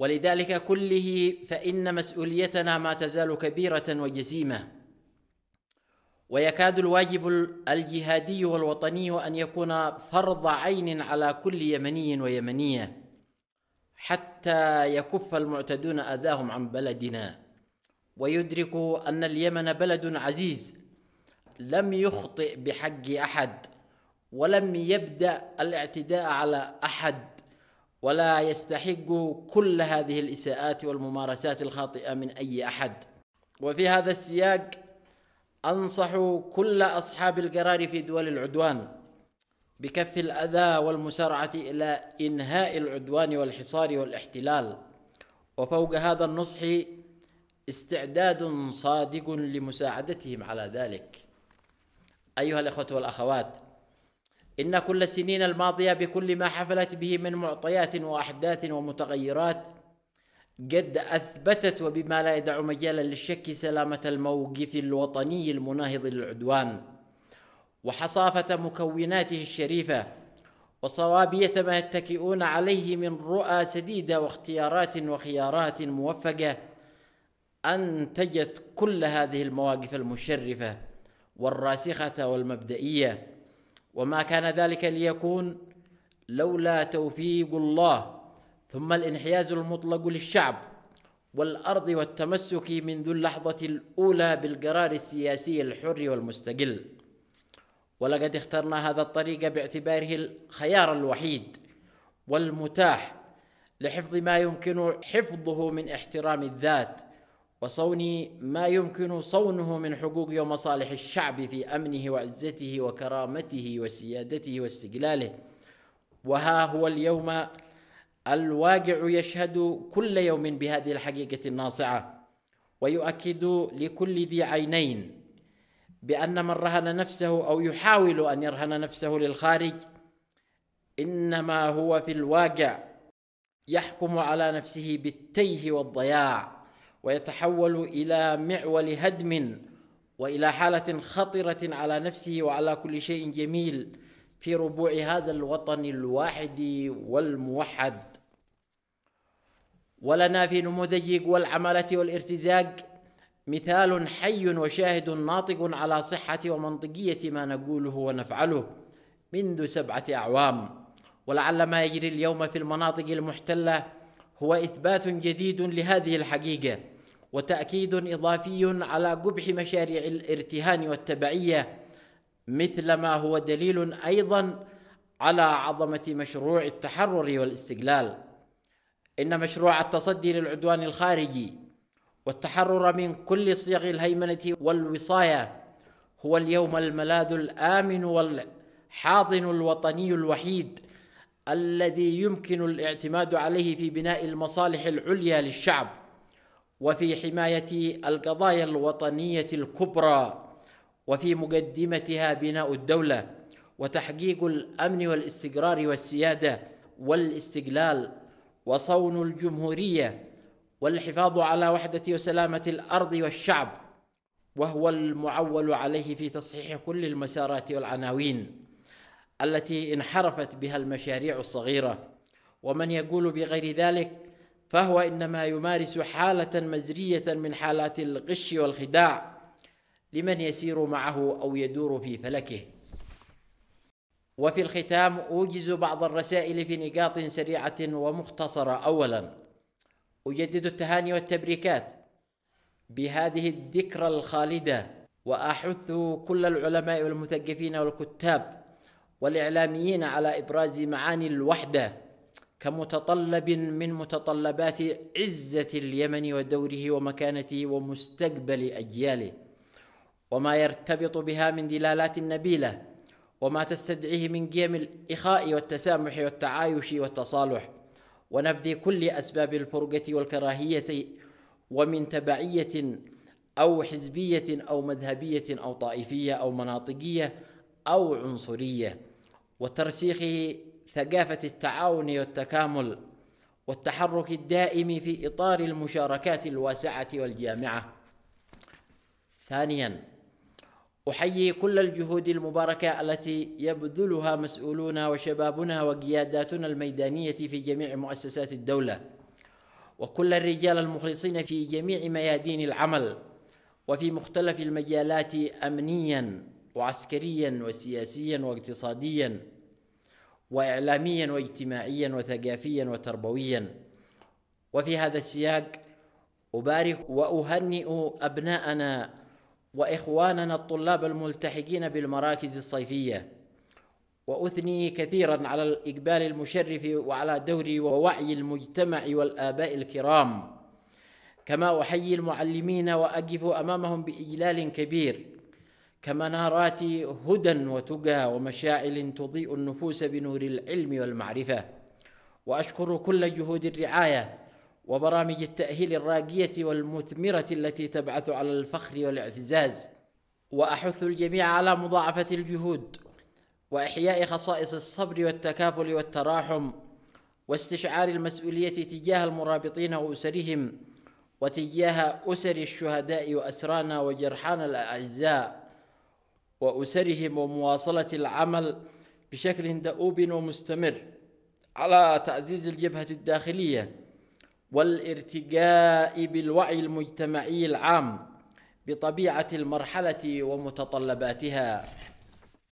ولذلك كله فإن مسؤوليتنا ما تزال كبيرة وجسيمة ويكاد الواجب الجهادي والوطني أن يكون فرض عين على كل يمني ويمنية حتى يكف المعتدون أذاهم عن بلدنا ويدركوا أن اليمن بلد عزيز لم يخطئ بحق أحد ولم يبدأ الاعتداء على أحد ولا يستحق كل هذه الإساءات والممارسات الخاطئة من أي أحد وفي هذا السياق أنصح كل أصحاب القرار في دول العدوان بكف الأذى والمسارعة إلى إنهاء العدوان والحصار والاحتلال وفوق هذا النصح استعداد صادق لمساعدتهم على ذلك أيها الإخوة والأخوات إن كل السنين الماضية بكل ما حفلت به من معطيات وأحداث ومتغيرات قد أثبتت وبما لا يدع مجالا للشك سلامة الموقف الوطني المناهض للعدوان وحصافة مكوناته الشريفة وصوابية ما يتكئون عليه من رؤى سديدة واختيارات وخيارات موفقة أنتجت كل هذه المواقف المشرفة والراسخة والمبدئية وما كان ذلك ليكون لولا توفيق الله ثم الانحياز المطلق للشعب والأرض والتمسك منذ اللحظة الأولى بالقرار السياسي الحر والمستقل ولقد اخترنا هذا الطريق باعتباره الخيار الوحيد والمتاح لحفظ ما يمكن حفظه من احترام الذات وصون ما يمكن صونه من حقوق ومصالح الشعب في امنه وعزته وكرامته وسيادته واستقلاله وها هو اليوم الواقع يشهد كل يوم بهذه الحقيقه الناصعه ويؤكد لكل ذي عينين بان من رهن نفسه او يحاول ان يرهن نفسه للخارج انما هو في الواقع يحكم على نفسه بالتيه والضياع ويتحول الى معول هدم والى حاله خطره على نفسه وعلى كل شيء جميل في ربوع هذا الوطن الواحد والموحد ولنا في نموذج والعماله والارتزاق مثال حي وشاهد ناطق على صحه ومنطقيه ما نقوله ونفعله منذ سبعه اعوام ولعل ما يجري اليوم في المناطق المحتله هو إثبات جديد لهذه الحقيقة وتأكيد إضافي على قبح مشاريع الارتهان والتبعية مثل ما هو دليل أيضا على عظمة مشروع التحرر والاستقلال إن مشروع التصدي للعدوان الخارجي والتحرر من كل صيغ الهيمنة والوصاية هو اليوم الملاذ الآمن والحاضن الوطني الوحيد الذي يمكن الاعتماد عليه في بناء المصالح العليا للشعب وفي حمايه القضايا الوطنيه الكبرى وفي مقدمتها بناء الدوله وتحقيق الامن والاستقرار والسياده والاستقلال وصون الجمهوريه والحفاظ على وحده وسلامه الارض والشعب وهو المعول عليه في تصحيح كل المسارات والعناوين التي انحرفت بها المشاريع الصغيرة ومن يقول بغير ذلك فهو إنما يمارس حالة مزرية من حالات الغش والخداع لمن يسير معه أو يدور في فلكه وفي الختام أوجز بعض الرسائل في نقاط سريعة ومختصرة أولا أجدد التهاني والتبريكات بهذه الذكرى الخالدة وأحث كل العلماء والمثقفين والكتاب والإعلاميين على إبراز معاني الوحدة كمتطلب من متطلبات عزة اليمن ودوره ومكانته ومستقبل أجياله وما يرتبط بها من دلالات نبيلة وما تستدعيه من قيم الإخاء والتسامح والتعايش والتصالح ونبذ كل أسباب الفرقة والكراهية ومن تبعية أو حزبية أو مذهبية أو طائفية أو مناطقية أو عنصرية وترسيخه ثقافة التعاون والتكامل والتحرك الدائم في إطار المشاركات الواسعة والجامعة. ثانيا أحيي كل الجهود المباركة التي يبذلها مسؤولونا وشبابنا وقياداتنا الميدانية في جميع مؤسسات الدولة وكل الرجال المخلصين في جميع ميادين العمل وفي مختلف المجالات أمنيا وعسكريا وسياسيا واقتصاديا واعلاميا واجتماعيا وثقافيا وتربويا وفي هذا السياق ابارك واهنئ ابناءنا واخواننا الطلاب الملتحقين بالمراكز الصيفيه واثني كثيرا على الاقبال المشرف وعلى دور ووعي المجتمع والاباء الكرام كما احيي المعلمين واقف امامهم باجلال كبير كمنارات هدى وتقى ومشاعل تضيء النفوس بنور العلم والمعرفة وأشكر كل جهود الرعاية وبرامج التأهيل الراقية والمثمرة التي تبعث على الفخر والاعتزاز وأحث الجميع على مضاعفة الجهود وإحياء خصائص الصبر والتكافل والتراحم واستشعار المسؤولية تجاه المرابطين وأسرهم وتجاه أسر الشهداء وأسرانا وجرحانا الأعزاء وأسرهم ومواصلة العمل بشكل دؤوب ومستمر على تعزيز الجبهة الداخلية والارتجاء بالوعي المجتمعي العام بطبيعة المرحلة ومتطلباتها